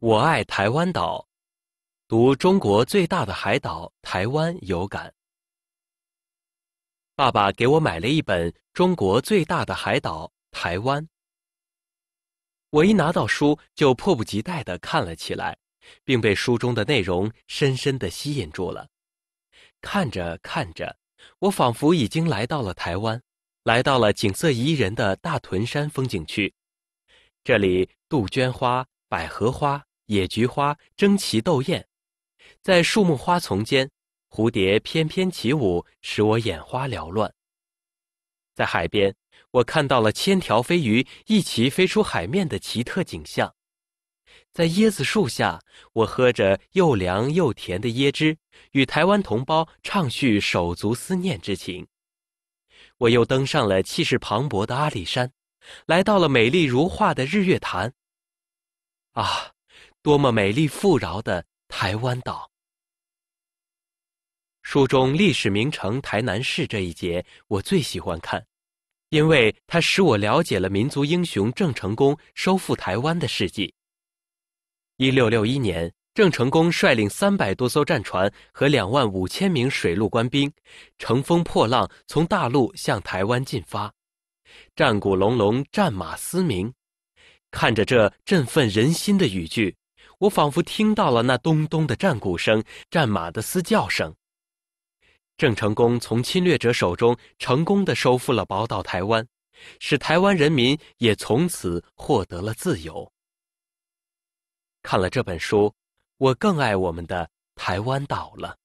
我爱台湾岛，读《中国最大的海岛——台湾》有感。爸爸给我买了一本《中国最大的海岛——台湾》，我一拿到书就迫不及待的看了起来，并被书中的内容深深的吸引住了。看着看着，我仿佛已经来到了台湾，来到了景色宜人的大屯山风景区，这里杜鹃花。百合花、野菊花争奇斗艳，在树木花丛间，蝴蝶翩翩起舞，使我眼花缭乱。在海边，我看到了千条飞鱼一齐飞出海面的奇特景象。在椰子树下，我喝着又凉又甜的椰汁，与台湾同胞畅叙手足思念之情。我又登上了气势磅礴的阿里山，来到了美丽如画的日月潭。啊，多么美丽富饶的台湾岛！书中历史名城台南市这一节我最喜欢看，因为它使我了解了民族英雄郑成功收复台湾的事迹。一六六一年，郑成功率领三百多艘战船和两万五千名水陆官兵，乘风破浪从大陆向台湾进发，战鼓隆隆，战马嘶鸣。看着这振奋人心的语句，我仿佛听到了那咚咚的战鼓声、战马的嘶叫声。郑成功从侵略者手中成功的收复了宝岛台湾，使台湾人民也从此获得了自由。看了这本书，我更爱我们的台湾岛了。